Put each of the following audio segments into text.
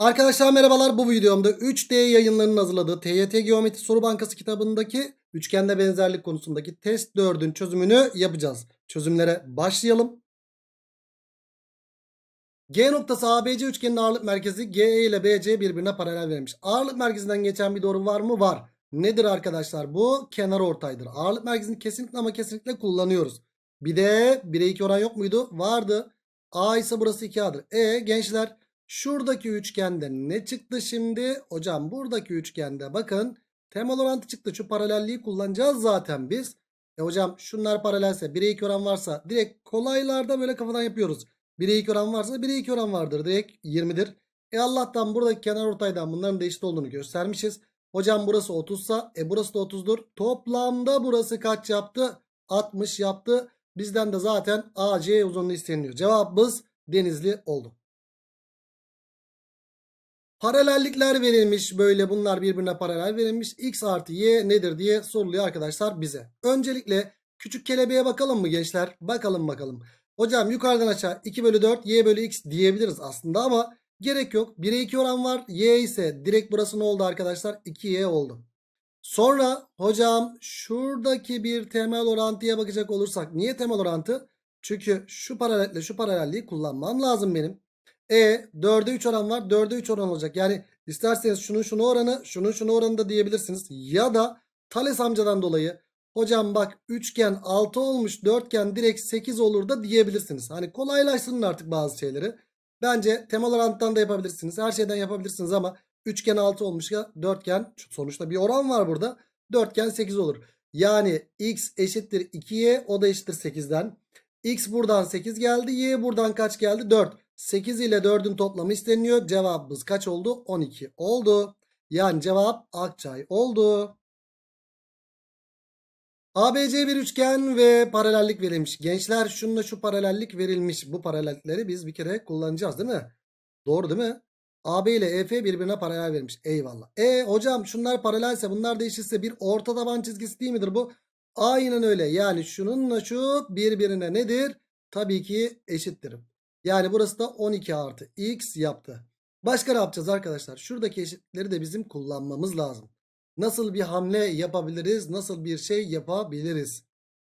Arkadaşlar merhabalar bu videomda 3D yayınlarının hazırladığı TYT Geometri Soru Bankası kitabındaki üçgende benzerlik konusundaki test 4'ün çözümünü yapacağız. Çözümlere başlayalım. G noktası ABC üçgenin ağırlık merkezi GE ile BC birbirine paralel verilmiş. Ağırlık merkezinden geçen bir doğru var mı? Var. Nedir arkadaşlar? Bu kenar ortaydır. Ağırlık merkezini kesinlikle ama kesinlikle kullanıyoruz. Bir de 1'e 2 oran yok muydu? Vardı. A ise burası 2A'dır. E gençler Şuradaki üçgende ne çıktı şimdi? Hocam buradaki üçgende bakın temel orantı çıktı. Şu paralelliği kullanacağız zaten biz. E hocam şunlar paralelse 1'e 2 oran varsa direkt kolaylarda böyle kafadan yapıyoruz. 1'e 2 oran varsa 1'e 2 oran vardır. Direkt 20'dir. E Allah'tan buradaki kenar ortaydan bunların da eşit olduğunu göstermişiz. Hocam burası 30 sa e burası da 30'dur. Toplamda burası kaç yaptı? 60 yaptı. Bizden de zaten AC uzunluğu isteniliyor. Cevabımız denizli oldu. Paralellikler verilmiş böyle bunlar birbirine paralel verilmiş. X artı Y nedir diye soruluyor arkadaşlar bize. Öncelikle küçük kelebeğe bakalım mı gençler? Bakalım bakalım. Hocam yukarıdan aşağı 2 bölü 4 Y bölü X diyebiliriz aslında ama gerek yok. 1'e 2 oran var. Y ise direkt burası ne oldu arkadaşlar? 2Y oldu. Sonra hocam şuradaki bir temel orantıya bakacak olursak. Niye temel orantı? Çünkü şu paralelle şu paralelliği kullanmam lazım benim. E 4'e 3 oran var. 4'e 3 oran olacak. Yani isterseniz şunun şunu oranı şunun şunu oranı da diyebilirsiniz. Ya da Thales amcadan dolayı hocam bak üçgen 6 olmuş dörtgen direkt 8 olur da diyebilirsiniz. Hani kolaylaşsın artık bazı şeyleri. Bence temel oranttan da yapabilirsiniz. Her şeyden yapabilirsiniz ama üçgen 6 olmuş ya dörtgen sonuçta bir oran var burada. Dörtgen 8 olur. Yani x eşittir 2y o da eşittir 8'den. x buradan 8 geldi y buradan kaç geldi 4. 8 ile 4'ün toplamı isteniyor. Cevabımız kaç oldu? 12 oldu. Yani cevap Akçay oldu. ABC bir üçgen ve paralellik verilmiş. Gençler şununla şu paralellik verilmiş. Bu paralellikleri biz bir kere kullanacağız değil mi? Doğru değil mi? AB ile EF birbirine paralel vermiş. Eyvallah. E hocam şunlar paralelse bunlar değişirse bir orta taban çizgisi değil midir bu? Aynen öyle. Yani şununla şu birbirine nedir? Tabii ki eşittir. Yani burası da 12 artı x yaptı. Başka ne yapacağız arkadaşlar? Şuradaki eşitleri de bizim kullanmamız lazım. Nasıl bir hamle yapabiliriz? Nasıl bir şey yapabiliriz?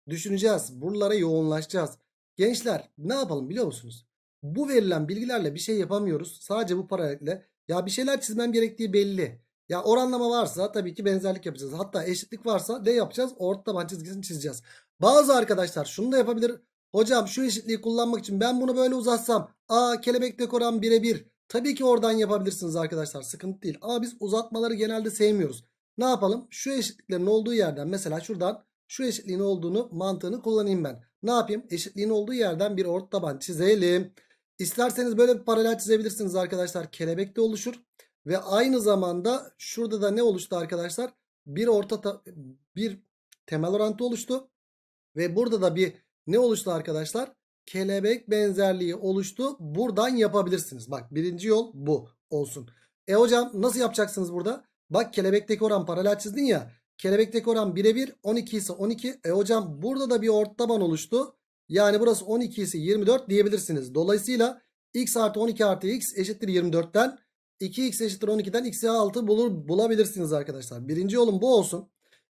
Düşüneceğiz. Buralara yoğunlaşacağız. Gençler ne yapalım biliyor musunuz? Bu verilen bilgilerle bir şey yapamıyoruz. Sadece bu paralelle. Ya bir şeyler çizmem gerektiği belli. Ya oranlama varsa tabii ki benzerlik yapacağız. Hatta eşitlik varsa ne yapacağız? Orta taban çizgisini çizeceğiz. Bazı arkadaşlar şunu da yapabilir. Hocam şu eşitliği kullanmak için ben bunu böyle uzatsam. A kelebek dekoran birebir. Tabii ki oradan yapabilirsiniz arkadaşlar. Sıkıntı değil. Ama biz uzatmaları genelde sevmiyoruz. Ne yapalım? Şu eşitliklerin olduğu yerden mesela şuradan şu eşitliğin olduğunu mantığını kullanayım ben. Ne yapayım? Eşitliğin olduğu yerden bir orta taban çizelim. İsterseniz böyle bir paralel çizebilirsiniz arkadaşlar. Kelebek de oluşur. Ve aynı zamanda şurada da ne oluştu arkadaşlar? Bir orta bir temel orantı oluştu. Ve burada da bir ne oluştu arkadaşlar? Kelebek benzerliği oluştu. Buradan yapabilirsiniz. Bak birinci yol bu olsun. E hocam nasıl yapacaksınız burada? Bak kelebekteki oran paralel çizdin ya. Kelebekteki oran birebir 12 ise 12. E hocam burada da bir ort taban oluştu. Yani burası 12 ise 24 diyebilirsiniz. Dolayısıyla x artı 12 artı x eşittir 24'ten 2x eşittir 12'den x'e 6 bulur, bulabilirsiniz arkadaşlar. Birinci yolun bu olsun.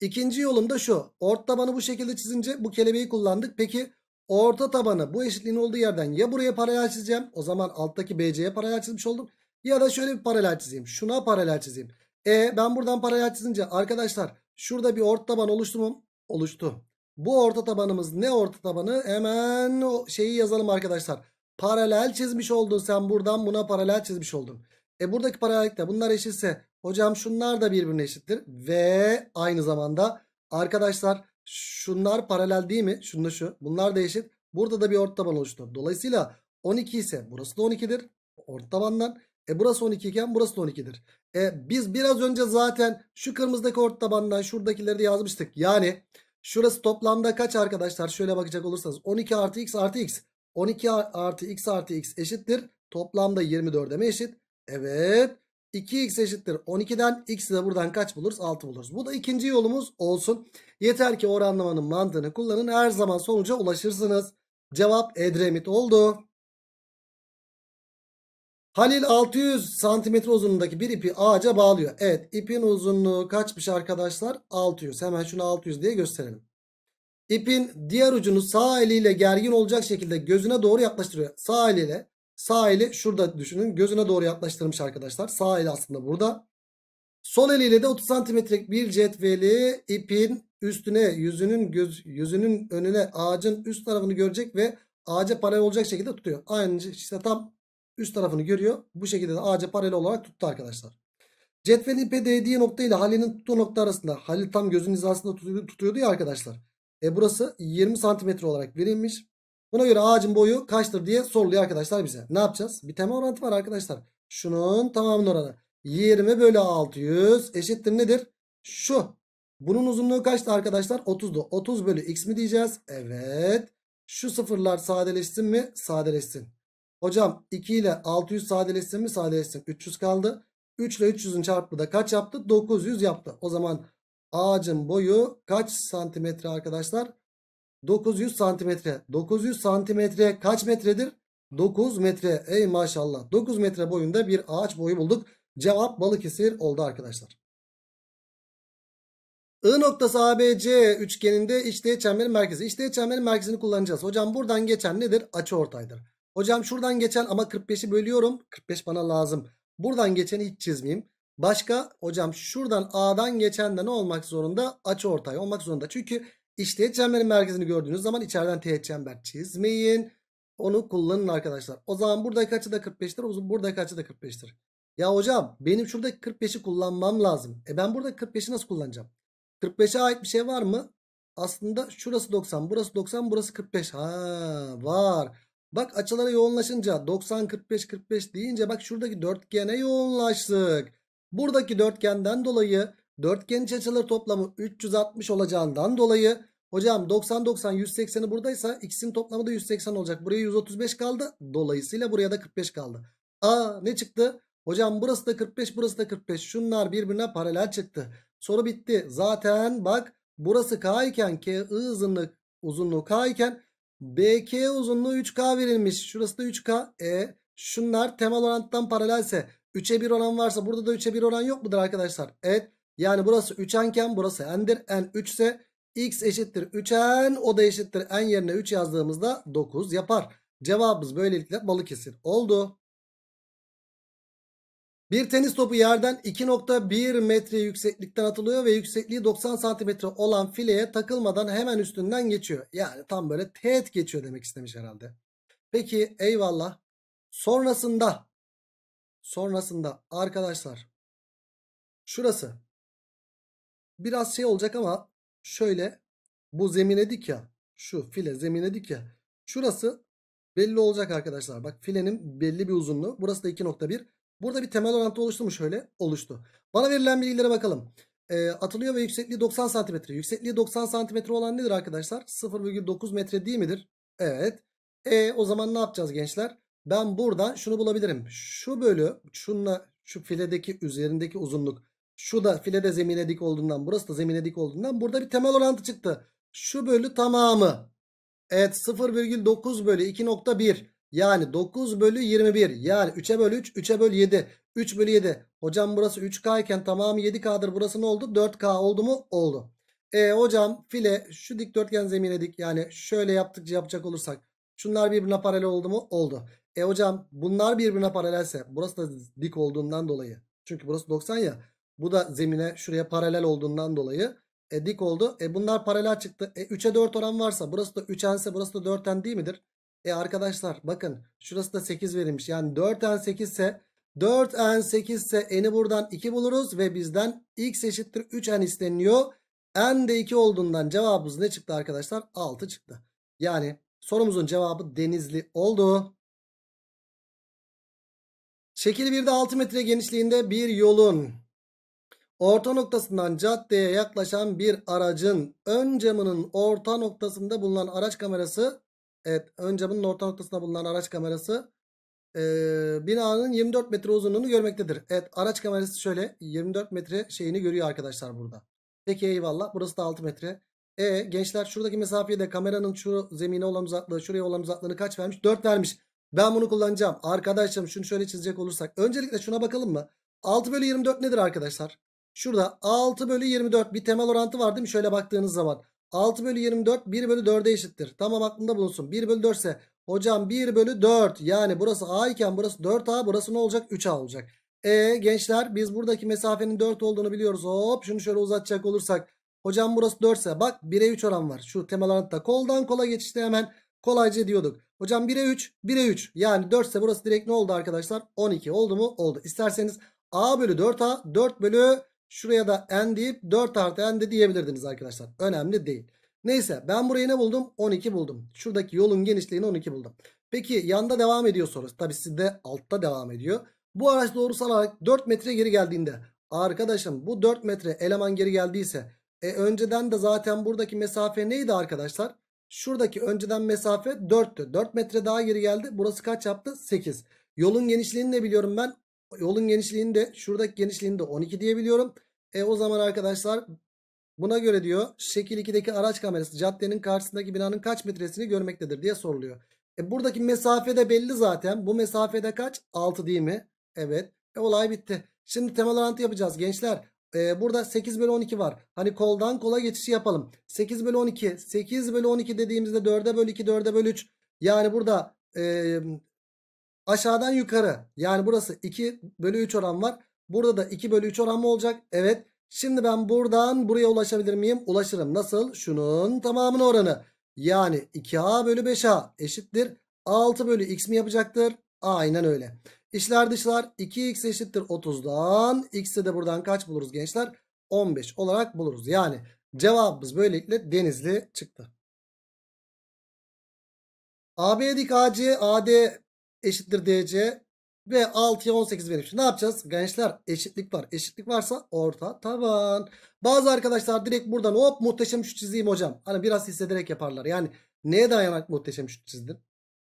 İkinci yolum da şu. Ort tabanı bu şekilde çizince bu kelebeği kullandık. Peki orta tabanı bu eşitliğin olduğu yerden ya buraya paralel çizeceğim. O zaman alttaki BC'ye paralel çizmiş oldum. Ya da şöyle bir paralel çizeyim. Şuna paralel çizeyim. E ben buradan paralel çizince arkadaşlar şurada bir ort taban oluştu mu? Oluştu. Bu orta tabanımız ne orta tabanı? Hemen o şeyi yazalım arkadaşlar. Paralel çizmiş oldun sen buradan buna paralel çizmiş oldun. E buradaki paralellikte bunlar eşitse Hocam şunlar da birbirine eşittir. Ve aynı zamanda arkadaşlar şunlar paralel değil mi? Şunla şu. Bunlar da eşit. Burada da bir ort taban oluştu. Dolayısıyla 12 ise burası da 12'dir. Ort tabandan. E burası 12 iken burası da 12'dir. E biz biraz önce zaten şu kırmızıdaki ort tabandan şuradakileri de yazmıştık. Yani şurası toplamda kaç arkadaşlar? Şöyle bakacak olursanız 12 artı x artı x. 12 artı x artı x eşittir. Toplamda 24'e mi eşit? Evet. 2x eşittir 12'den x'i de buradan kaç buluruz? 6 buluruz. Bu da ikinci yolumuz olsun. Yeter ki oranlamanın mantığını kullanın. Her zaman sonuca ulaşırsınız. Cevap Edremit oldu. Halil 600 santimetre uzunluğundaki bir ipi ağaca bağlıyor. Evet ipin uzunluğu kaçmış arkadaşlar? 600. Hemen şunu 600 diye gösterelim. İpin diğer ucunu sağ eliyle gergin olacak şekilde gözüne doğru yaklaştırıyor. Sağ eliyle Sağ eli şurada düşünün gözüne doğru yaklaştırmış arkadaşlar. Sağ eli aslında burada. Sol eliyle de 30 santimetrek bir cetveli ipin üstüne yüzünün göz, yüzünün önüne ağacın üst tarafını görecek ve ağaca paralel olacak şekilde tutuyor. Aynı işte tam üst tarafını görüyor. Bu şekilde de ağaca paralel olarak tuttu arkadaşlar. Cetveli ipe değdiği nokta ile Halil'in tuttuğu nokta arasında Halil tam gözün hizasında tutuyordu, tutuyordu ya arkadaşlar. E burası 20 santimetre olarak verilmiş. Buna göre ağacın boyu kaçtır diye soruluyor arkadaşlar bize. Ne yapacağız? Bir temel orantı var arkadaşlar. Şunun tamamının oranı. 20 bölü 600 eşittir nedir? Şu. Bunun uzunluğu kaçtı arkadaşlar? 30'du. 30 bölü x mi diyeceğiz? Evet. Şu sıfırlar sadeleşsin mi? Sadeleşsin. Hocam 2 ile 600 sadeleşsin mi? Sadeleşsin. 300 kaldı. 3 ile 300'ün çarpımı da kaç yaptı? 900 yaptı. O zaman ağacın boyu kaç santimetre arkadaşlar? 900 santimetre. 900 santimetre kaç metredir? 9 metre. Ey maşallah. 9 metre boyunda bir ağaç boyu bulduk. Cevap Balıkesir oldu arkadaşlar. I noktası ABC üçgeninde içte çemberin merkezi. İçte çemberin merkezini kullanacağız. Hocam buradan geçen nedir? Açı ortaydır. Hocam şuradan geçen ama 45'i bölüyorum. 45 bana lazım. Buradan geçeni hiç çizmeyeyim. Başka hocam şuradan A'dan geçen de ne olmak zorunda? Açı ortay olmak zorunda. Çünkü işte çemberin merkezini gördüğünüz zaman içeriden teğet çember çizmeyin. Onu kullanın arkadaşlar. O zaman buradaki açı da 45'tir. Buradaki açı da 45'tir. Ya hocam benim şurada 45'i kullanmam lazım. E ben burada 45'i nasıl kullanacağım? 45'e ait bir şey var mı? Aslında şurası 90, burası 90, burası 45. Ha var. Bak açılara yoğunlaşınca 90, 45, 45 deyince bak şuradaki dörtgene yoğunlaştık. Buradaki dörtgenden dolayı Dörtgenin açıları toplamı 360 olacağından dolayı hocam 90 90 180'i buradaysa ikisinin toplamı da 180 olacak. Buraya 135 kaldı. Dolayısıyla buraya da 45 kaldı. Aa ne çıktı? Hocam burası da 45 burası da 45. Şunlar birbirine paralel çıktı. Soru bitti. Zaten bak burası K iken K uzunluk uzunluğu K iken BK uzunluğu 3K verilmiş. Şurası da 3K. E şunlar temel oranttan paralelse 3'e 1 oran varsa burada da 3'e 1 oran yok mudur arkadaşlar? Evet. Yani burası 3n'ken burası n'dir. n 3 ise x eşittir 3n o da eşittir n yerine 3 yazdığımızda 9 yapar. Cevabımız böylelikle Balıkesir oldu. Bir tenis topu yerden 2.1 metre yükseklikten atılıyor ve yüksekliği 90 santimetre olan fileye takılmadan hemen üstünden geçiyor. Yani tam böyle teğet geçiyor demek istemiş herhalde. Peki eyvallah. Sonrasında sonrasında arkadaşlar şurası biraz şey olacak ama şöyle bu zeminedik ya. Şu file zeminedik ya. Şurası belli olacak arkadaşlar. Bak filenin belli bir uzunluğu. Burası da 2.1. Burada bir temel orantı oluştu mu şöyle? Oluştu. Bana verilen bilgilere bakalım. E, atılıyor ve yüksekliği 90 cm. Yüksekliği 90 cm olan nedir arkadaşlar? 0,9 metre değil midir? Evet. E o zaman ne yapacağız gençler? Ben buradan şunu bulabilirim. Şu bölü şunla şu filedeki üzerindeki uzunluk şu da filede zemine dik olduğundan burası da zemine dik olduğundan burada bir temel orantı çıktı. Şu bölü tamamı. Evet 0,9 bölü 2.1 yani 9 bölü 21 yani 3'e bölü 3 3'e bölü 7 3 bölü 7. Hocam burası 3K iken tamamı 7K'dır burası ne oldu 4K oldu mu oldu. E hocam file şu dikdörtgen zemine dik yani şöyle yaptıkça yapacak olursak şunlar birbirine paralel oldu mu oldu. E hocam bunlar birbirine paralelse burası da dik olduğundan dolayı çünkü burası 90 ya bu da zemine şuraya paralel olduğundan dolayı e, dik oldu. E, bunlar paralel çıktı. E, 3'e 4 oran varsa burası da 3n ise burası da 4n değil midir? E arkadaşlar bakın şurası da 8 verilmiş. Yani 4n 8 ise 4n 8 ise n'i buradan 2 buluruz ve bizden x eşittir 3n isteniyor. n de 2 olduğundan cevabımız ne çıktı arkadaşlar? 6 çıktı. Yani sorumuzun cevabı denizli oldu. Şekil 1'de 6 metre genişliğinde bir yolun Orta noktasından caddeye yaklaşan bir aracın ön camının orta noktasında bulunan araç kamerası Evet ön camının orta noktasında bulunan araç kamerası e, binanın 24 metre uzunluğunu görmektedir. Evet araç kamerası şöyle 24 metre şeyini görüyor arkadaşlar burada. Peki eyvallah burası da 6 metre. E gençler şuradaki mesafeye de kameranın şu zemine olan uzaklığı şuraya olan uzaklığını kaç vermiş? 4 vermiş. Ben bunu kullanacağım. Arkadaşım şunu şöyle çizecek olursak. Öncelikle şuna bakalım mı? 6 bölü 24 nedir arkadaşlar? Şurada 6 bölü 24 bir temel orantı var değil mi? Şöyle baktığınız zaman. 6 bölü 24 1 bölü 4'e eşittir. Tamam aklında bulunsun. 1 bölü 4 ise hocam 1 bölü 4. Yani burası A iken burası 4A burası ne olacak? 3A olacak. E gençler biz buradaki mesafenin 4 olduğunu biliyoruz. Hop şunu şöyle uzatacak olursak. Hocam burası 4 ise bak 1'e 3 oran var. Şu temel orantıda koldan kola geçişte hemen kolayca diyorduk. Hocam 1'e 3 1'e 3 yani 4 ise burası direkt ne oldu arkadaşlar? 12 oldu mu? Oldu. İsterseniz A bölü 4A 4 bölü Şuraya da n deyip 4 artı n de diyebilirdiniz arkadaşlar. Önemli değil. Neyse ben burayı ne buldum? 12 buldum. Şuradaki yolun genişliğini 12 buldum. Peki yanda devam ediyor soru. Tabi sizde altta devam ediyor. Bu araç doğrusal olarak 4 metre geri geldiğinde arkadaşım bu 4 metre eleman geri geldiyse e, önceden de zaten buradaki mesafe neydi arkadaşlar? Şuradaki önceden mesafe 4'tü. 4 metre daha geri geldi. Burası kaç yaptı? 8. Yolun genişliğini ne biliyorum ben? yolun genişliğini de şuradaki genişliğini de 12 diyebiliyorum. E o zaman arkadaşlar buna göre diyor şekil 2'deki araç kamerası caddenin karşısındaki binanın kaç metresini görmektedir diye soruluyor. E buradaki mesafe de belli zaten. Bu mesafede kaç? 6 değil mi? Evet. E olay bitti. Şimdi temel orantı yapacağız gençler. E, burada 8 bölü 12 var. Hani koldan kola geçişi yapalım. 8 bölü 12. 8 bölü 12 dediğimizde 4'e bölü 2, 4'e bölü 3. Yani burada e, Aşağıdan yukarı yani burası 2 bölü 3 oran var. Burada da 2 bölü 3 oran mı olacak? Evet. Şimdi ben buradan buraya ulaşabilir miyim? Ulaşırım. Nasıl? Şunun tamamının oranı. Yani 2a bölü 5a eşittir. 6 bölü x mi yapacaktır? Aynen öyle. İşler dışlar 2x eşittir 30'dan. X'i de buradan kaç buluruz gençler? 15 olarak buluruz. Yani cevabımız böylelikle denizli çıktı. AB dik AC, AD eşittir DC ve 6'ya 18 verilmiş. Ne yapacağız? Gençler eşitlik var. Eşitlik varsa orta taban. Bazı arkadaşlar direkt buradan hop muhteşem şu çizeyim hocam. Hani biraz hissederek yaparlar. Yani neye dayanak muhteşem şu çizdim?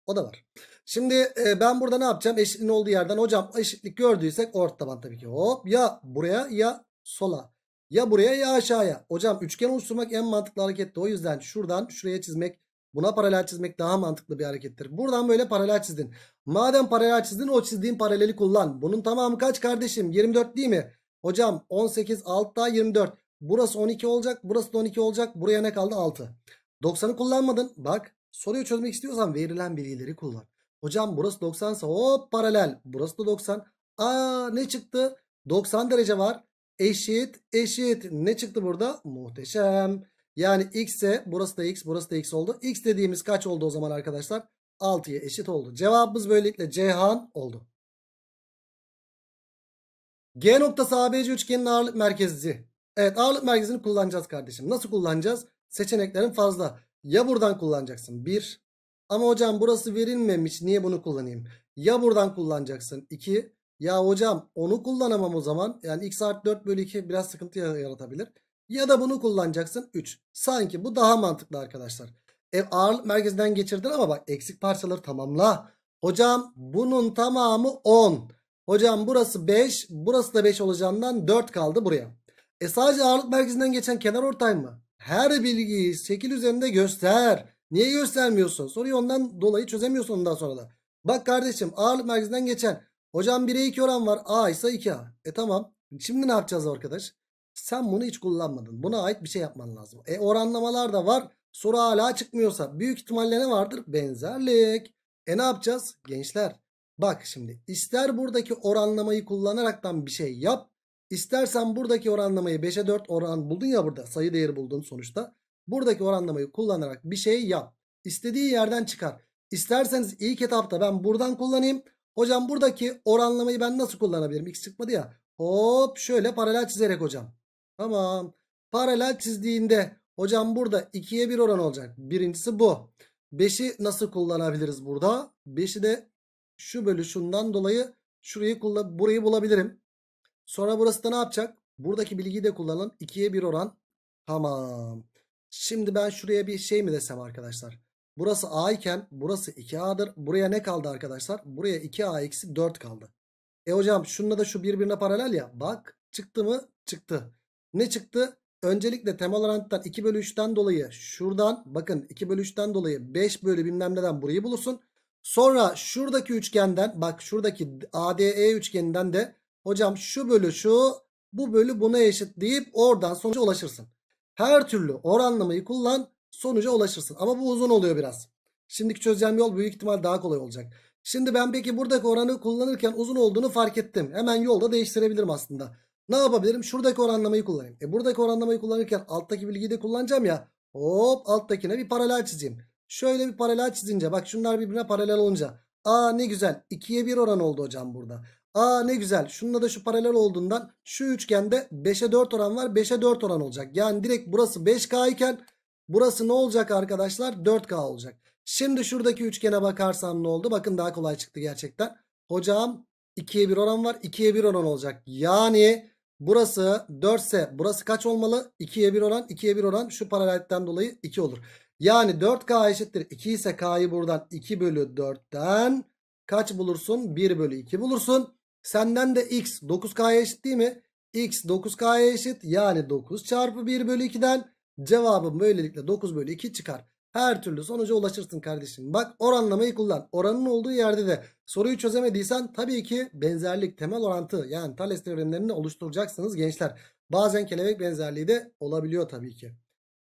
O da var. Şimdi e, ben burada ne yapacağım? Eşitliğin olduğu yerden hocam eşitlik gördüysek orta taban tabii ki. Hop ya buraya ya sola. Ya buraya ya aşağıya. Hocam üçgen oluşturmak en mantıklı hareketti. O yüzden şuradan şuraya çizmek Buna paralel çizmek daha mantıklı bir harekettir. Buradan böyle paralel çizdin. Madem paralel çizdin o çizdiğin paraleli kullan. Bunun tamamı kaç kardeşim? 24 değil mi? Hocam 18 6 daha 24. Burası 12 olacak. Burası da 12 olacak. Buraya ne kaldı? 6. 90'ı kullanmadın. Bak soruyu çözmek istiyorsan verilen bilgileri kullan. Hocam burası 90 ise hop paralel. Burası da 90. Aa ne çıktı? 90 derece var. Eşit eşit. Ne çıktı burada? Muhteşem. Yani x ise burası da x burası da x oldu. X dediğimiz kaç oldu o zaman arkadaşlar? 6'ya eşit oldu. Cevabımız böylelikle Cihan oldu. G noktası ABC üçgenin ağırlık merkezi. Evet ağırlık merkezini kullanacağız kardeşim. Nasıl kullanacağız? Seçeneklerin fazla. Ya buradan kullanacaksın 1. Ama hocam burası verilmemiş. Niye bunu kullanayım? Ya buradan kullanacaksın 2. Ya hocam onu kullanamam o zaman. Yani x artı 4 bölü 2 biraz sıkıntı yaratabilir ya da bunu kullanacaksın 3. Sanki bu daha mantıklı arkadaşlar. E, ağırlık merkezinden geçirdin ama bak eksik parçaları tamamla. Hocam bunun tamamı 10. Hocam burası 5 burası da 5 olacağından 4 kaldı buraya. E sadece ağırlık merkezinden geçen kenar ortay mı? Her bilgiyi şekil üzerinde göster. Niye göstermiyorsun? Soruyu ondan dolayı çözemiyorsun ondan sonra da. Bak kardeşim ağırlık merkezinden geçen. Hocam 1'e 2 oran var. A ise 2A. E tamam. Şimdi ne yapacağız arkadaş? Sen bunu hiç kullanmadın. Buna ait bir şey yapman lazım. E oranlamalar da var. Soru hala çıkmıyorsa büyük ihtimalle ne vardır? Benzerlik. E ne yapacağız? Gençler bak şimdi ister buradaki oranlamayı kullanaraktan bir şey yap. İstersen buradaki oranlamayı 5'e 4 oran buldun ya burada sayı değeri buldun sonuçta. Buradaki oranlamayı kullanarak bir şey yap. İstediği yerden çıkar. İsterseniz ilk etapta ben buradan kullanayım. Hocam buradaki oranlamayı ben nasıl kullanabilirim? X çıkmadı ya. Hop şöyle paralel çizerek hocam. Tamam. Paralel çizdiğinde hocam burada 2'ye 1 oran olacak. Birincisi bu. 5'i nasıl kullanabiliriz burada? 5'i de şu bölü şundan dolayı şurayı kullan burayı bulabilirim. Sonra burası da ne yapacak? Buradaki bilgiyi de kullanalım. 2'ye 1 oran. Tamam. Şimdi ben şuraya bir şey mi desem arkadaşlar? Burası A iken burası 2A'dır. Buraya ne kaldı arkadaşlar? Buraya 2A eksi 4 kaldı. E hocam şununla da şu birbirine paralel ya. Bak çıktı mı? Çıktı. Ne çıktı? Öncelikle temel oranttan 2 bölü 3'ten dolayı şuradan bakın 2 bölü 3'ten dolayı 5 bölü bilmem neden burayı bulursun. Sonra şuradaki üçgenden bak şuradaki ADE üçgeninden de hocam şu bölü şu bu bölü buna eşit deyip oradan sonuca ulaşırsın. Her türlü oranlamayı kullan sonuca ulaşırsın. Ama bu uzun oluyor biraz. Şimdiki çözeceğim yol büyük ihtimal daha kolay olacak. Şimdi ben peki buradaki oranı kullanırken uzun olduğunu fark ettim. Hemen yolda değiştirebilirim aslında. Ne yapabilirim? Şuradaki oranlamayı kullanayım. E buradaki oranlamayı kullanırken alttaki bilgiyi de kullanacağım ya. Hop alttakine bir paralel çizeyim. Şöyle bir paralel çizince bak şunlar birbirine paralel olunca. Aa ne güzel 2'ye 1 oran oldu hocam burada. Aa ne güzel şununla da şu paralel olduğundan şu üçgende 5'e 4 oran var 5'e 4 oran olacak. Yani direkt burası 5K iken burası ne olacak arkadaşlar 4K olacak. Şimdi şuradaki üçgene bakarsam ne oldu? Bakın daha kolay çıktı gerçekten. Hocam 2'ye 1 oran var. 2'ye 1 oran olacak. Yani burası 4 ise burası kaç olmalı? 2'ye 1 oran. 2'ye 1 oran şu paralellikten dolayı 2 olur. Yani 4K eşittir. 2 ise K'yı buradan 2 bölü 4'ten kaç bulursun? 1 bölü 2 bulursun. Senden de X 9K'ya eşit değil mi? X 9K'ya eşit. Yani 9 çarpı 1 bölü 2'den cevabım böylelikle 9 bölü 2 çıkar. Her türlü sonuca ulaşırsın kardeşim. Bak oranlamayı kullan. Oranın olduğu yerde de Soruyu çözemediysen tabii ki benzerlik temel orantı yani Thales teoremlerini oluşturacaksınız gençler. Bazen kelebek benzerliği de olabiliyor tabii ki.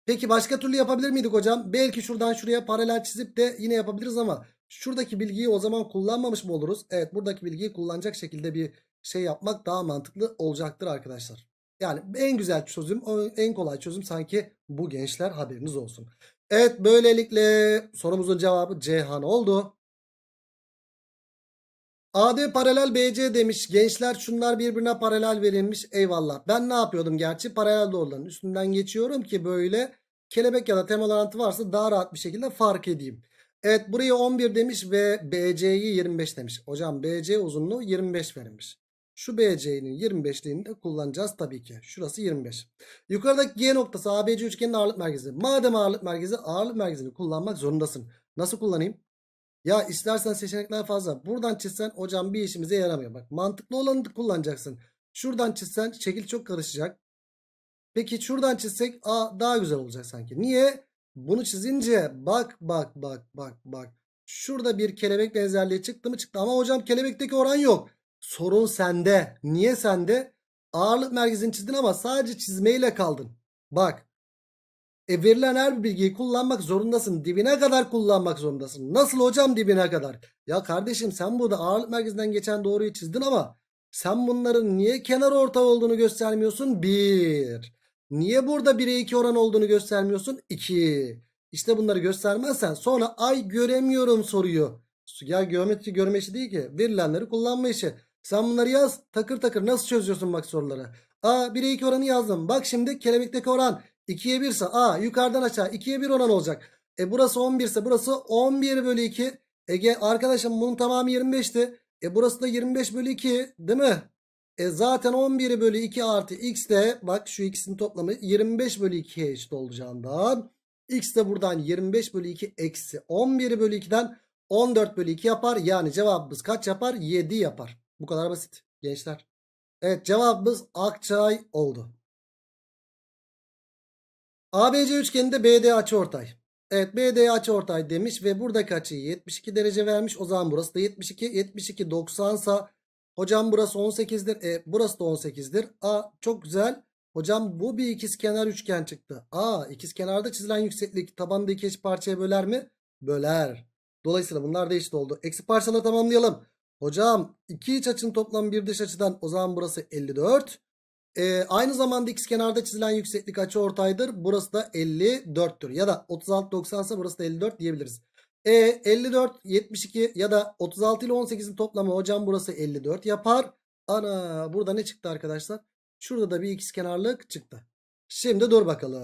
Peki başka türlü yapabilir miydik hocam? Belki şuradan şuraya paralel çizip de yine yapabiliriz ama şuradaki bilgiyi o zaman kullanmamış mı oluruz? Evet buradaki bilgiyi kullanacak şekilde bir şey yapmak daha mantıklı olacaktır arkadaşlar. Yani en güzel çözüm, en kolay çözüm sanki bu gençler haberiniz olsun. Evet böylelikle sorumuzun cevabı Ceyhan oldu. AD paralel BC demiş. Gençler şunlar birbirine paralel verilmiş. Eyvallah. Ben ne yapıyordum gerçi? Paralel doğruların üstünden geçiyorum ki böyle kelebek ya da temel orantı varsa daha rahat bir şekilde fark edeyim. Evet burayı 11 demiş ve BC'yi 25 demiş. Hocam BC uzunluğu 25 verilmiş. Şu BC'nin 25'liğini de kullanacağız tabii ki. Şurası 25. Yukarıdaki G noktası ABC üçgenin ağırlık merkezi. Madem ağırlık merkezi ağırlık merkezini kullanmak zorundasın. Nasıl kullanayım? Ya istersen seçenekler fazla. Buradan çizsen hocam bir işimize yaramıyor. Bak mantıklı olanı kullanacaksın. Şuradan çizsen şekil çok karışacak. Peki şuradan çizsek a daha güzel olacak sanki. Niye? Bunu çizince bak bak bak bak bak. Şurada bir kelebek benzerliği çıktı mı çıktı. Ama hocam kelebekteki oran yok. Sorun sende. Niye sende? Ağırlık merkezini çizdin ama sadece çizmeyle kaldın. Bak e verilen her bir bilgiyi kullanmak zorundasın. Dibine kadar kullanmak zorundasın. Nasıl hocam dibine kadar? Ya kardeşim sen burada ağırlık merkezinden geçen doğruyu çizdin ama sen bunların niye kenar orta olduğunu göstermiyorsun? 1. Niye burada 1'e 2 oran olduğunu göstermiyorsun? 2. İşte bunları göstermezsen sonra ay göremiyorum soruyu. Ya geometri görme işi değil ki. Verilenleri kullanma işi. Sen bunları yaz. Takır takır nasıl çözüyorsun bak soruları. Aa 1'e 2 oranı yazdım. Bak şimdi kelebekteki oran 2'ye 1 ise a yukarıdan aşağı 2'ye 1 oran olacak. E burası 11 ise burası 11 bölü 2. Ege arkadaşım bunun tamamı 25'ti. E burası da 25 bölü 2 değil mi? E zaten 11 bölü 2 artı x de bak şu ikisinin toplamı 25 bölü 2'ye eşit olacağından x de buradan 25 bölü 2 eksi 11 bölü 2'den 14 bölü 2 yapar. Yani cevabımız kaç yapar? 7 yapar. Bu kadar basit gençler. Evet cevabımız Akçay oldu. ABC üçgeninde BD açıortay. Evet BD açıortay demiş ve buradaki açıyı 72 derece vermiş. O zaman burası da 72. 72 90 sa hocam burası 18'dir. E, burası da 18'dir. A çok güzel. Hocam bu bir ikizkenar üçgen çıktı. A ikizkenarda çizilen yükseklik tabanda iki eş parçaya böler mi? Böler. Dolayısıyla bunlar da eşit oldu. Eksi parçaları tamamlayalım. Hocam iki iç açının toplamı bir dış açıdan o zaman burası 54. E, aynı zamanda x kenarda çizilen yükseklik açı ortaydır. Burası da 54'tür. Ya da 36 90 ise burası da 54 diyebiliriz. E 54 72 ya da 36 ile 18'in toplamı hocam burası 54 yapar. Ana burada ne çıktı arkadaşlar? Şurada da bir x kenarlık çıktı. Şimdi dur bakalım.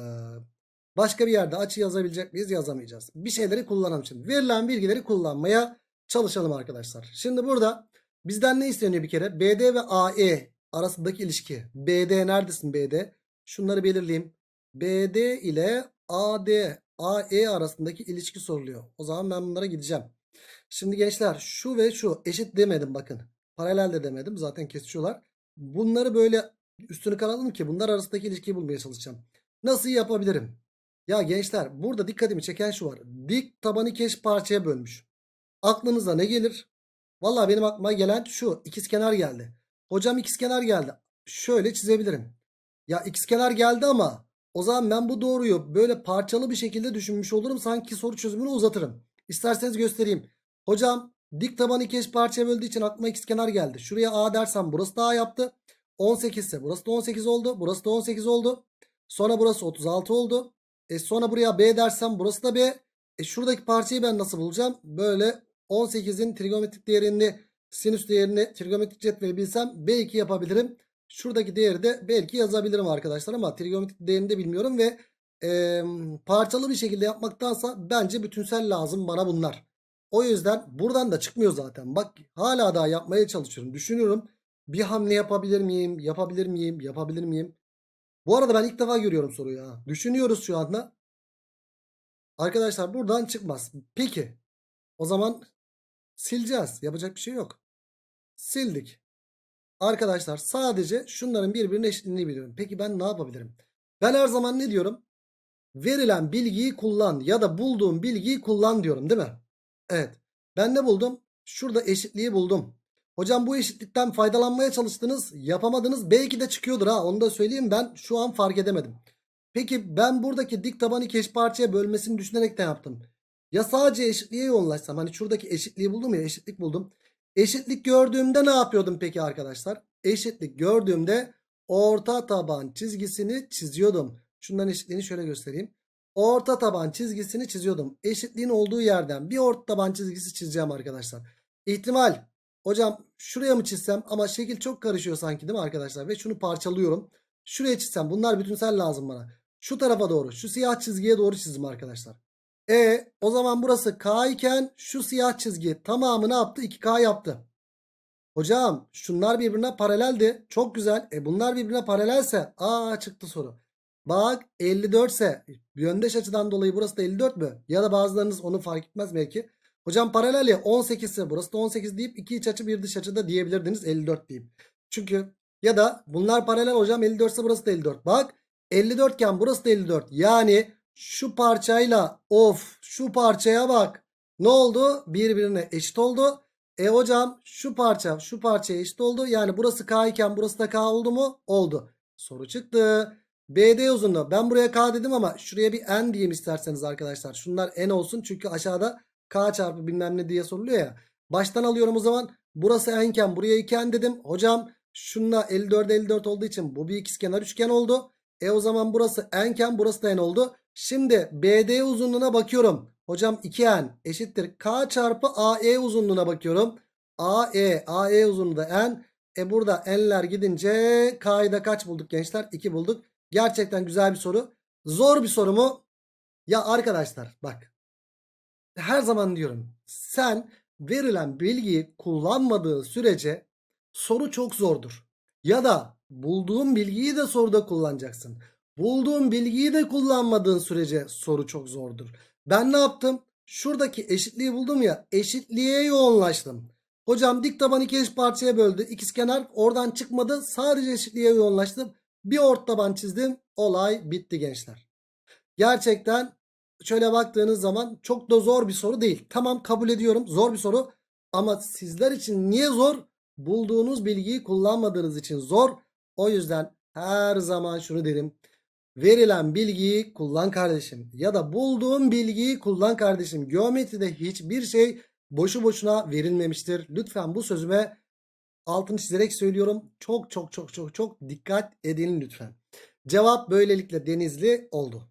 Başka bir yerde açı yazabilecek miyiz? Yazamayacağız. Bir şeyleri kullanalım şimdi. Verilen bilgileri kullanmaya çalışalım arkadaşlar. Şimdi burada bizden ne isteniyor bir kere? BD ve AE arasındaki ilişki. BD neredesin BD? Şunları belirleyeyim. BD ile AD, AE arasındaki ilişki soruluyor. O zaman ben bunlara gideceğim. Şimdi gençler şu ve şu eşit demedim bakın. Paralel de demedim. Zaten kesişiyorlar. Bunları böyle üstünü karalım ki bunlar arasındaki ilişkiyi bulmaya çalışacağım. Nasıl yapabilirim? Ya gençler burada dikkatimi çeken şu var. Dik tabanı iki parçaya bölmüş. Aklınıza ne gelir? Valla benim aklıma gelen şu ikizkenar geldi. Hocam x kenar geldi. Şöyle çizebilirim. Ya x kenar geldi ama o zaman ben bu doğruyu böyle parçalı bir şekilde düşünmüş olurum. Sanki soru çözümünü uzatırım. İsterseniz göstereyim. Hocam dik taban iki eş parçaya böldüğü için aklıma x kenar geldi. Şuraya a dersem burası da a yaptı. 18 ise burası da 18 oldu. Burası da 18 oldu. Sonra burası 36 oldu. E sonra buraya b dersem burası da b. E şuradaki parçayı ben nasıl bulacağım? Böyle 18'in trigonometrik değerini sinüs değerini trigonometrik cetveli bilsem B2 yapabilirim. Şuradaki değeri de belki yazabilirim arkadaşlar ama trigonometrik değerini de bilmiyorum ve e, parçalı bir şekilde yapmaktansa bence bütünsel lazım bana bunlar. O yüzden buradan da çıkmıyor zaten. Bak hala daha yapmaya çalışıyorum. Düşünüyorum bir hamle yapabilir miyim? Yapabilir miyim? Yapabilir miyim? Bu arada ben ilk defa görüyorum soruyu ha. Düşünüyoruz şu anda. Arkadaşlar buradan çıkmaz. Peki o zaman sileceğiz. Yapacak bir şey yok sildik. Arkadaşlar sadece şunların birbirine eşitliğini biliyorum. Peki ben ne yapabilirim? Ben her zaman ne diyorum? Verilen bilgiyi kullan ya da bulduğum bilgiyi kullan diyorum değil mi? Evet. Ben ne buldum? Şurada eşitliği buldum. Hocam bu eşitlikten faydalanmaya çalıştınız. Yapamadınız. Belki de çıkıyordur ha. Onu da söyleyeyim ben şu an fark edemedim. Peki ben buradaki dik tabanı keş parçaya bölmesini düşünerek de yaptım. Ya sadece eşitliğe yoğunlaşsam. Hani şuradaki eşitliği buldum ya eşitlik buldum. Eşitlik gördüğümde ne yapıyordum peki arkadaşlar? Eşitlik gördüğümde orta taban çizgisini çiziyordum. Şundan eşitliğini şöyle göstereyim. Orta taban çizgisini çiziyordum. Eşitliğin olduğu yerden bir orta taban çizgisi çizeceğim arkadaşlar. İhtimal hocam şuraya mı çizsem ama şekil çok karışıyor sanki değil mi arkadaşlar? Ve şunu parçalıyorum. Şuraya çizsem bunlar bütünsel lazım bana. Şu tarafa doğru şu siyah çizgiye doğru çizdim arkadaşlar. E o zaman burası K iken şu siyah çizgi tamamı ne yaptı? 2K yaptı. Hocam şunlar birbirine paraleldi. Çok güzel. E bunlar birbirine paralelse. Aa çıktı soru. Bak 54 ise yöndeş açıdan dolayı burası da 54 mü? Ya da bazılarınız onu fark etmez belki. Hocam paralel ya 18 ise burası da 18 deyip iki iç açı bir dış açı da diyebilirdiniz 54 deyip. Çünkü ya da bunlar paralel hocam 54 ise burası da 54. Bak 54 iken burası da 54. Yani şu parçayla of şu parçaya bak. Ne oldu? Birbirine eşit oldu. E hocam şu parça şu parçaya eşit oldu. Yani burası K iken burası da K oldu mu? Oldu. Soru çıktı. BD uzunluğu. Ben buraya K dedim ama şuraya bir N diyeyim isterseniz arkadaşlar. Şunlar N olsun çünkü aşağıda K çarpı bilmem ne diye soruluyor ya. Baştan alıyorum o zaman. Burası N iken buraya iken dedim. Hocam şunla 54 54 olduğu için bu bir ikizkenar üçgen oldu. E o zaman burası N iken burası da N oldu. Şimdi BD uzunluğuna bakıyorum. Hocam 2N eşittir. K çarpı AE uzunluğuna bakıyorum. AE, AE uzunluğu da N. E burada N'ler gidince K'yı da kaç bulduk gençler? 2 bulduk. Gerçekten güzel bir soru. Zor bir soru mu? Ya arkadaşlar bak. Her zaman diyorum. Sen verilen bilgiyi kullanmadığı sürece soru çok zordur. Ya da bulduğun bilgiyi de soruda kullanacaksın. Bulduğun bilgiyi de kullanmadığın sürece soru çok zordur. Ben ne yaptım? Şuradaki eşitliği buldum ya. Eşitliğe yoğunlaştım. Hocam dik taban iki eş parçaya böldü. İkizkenar oradan çıkmadı. Sadece eşitliğe yoğunlaştım. Bir ort taban çizdim. Olay bitti gençler. Gerçekten şöyle baktığınız zaman çok da zor bir soru değil. Tamam kabul ediyorum zor bir soru. Ama sizler için niye zor? Bulduğunuz bilgiyi kullanmadığınız için zor. O yüzden her zaman şunu derim. Verilen bilgiyi kullan kardeşim ya da bulduğun bilgiyi kullan kardeşim. Geometride hiçbir şey boşu boşuna verilmemiştir. Lütfen bu sözüme altını çizerek söylüyorum. Çok çok çok çok çok dikkat edin lütfen. Cevap böylelikle denizli oldu.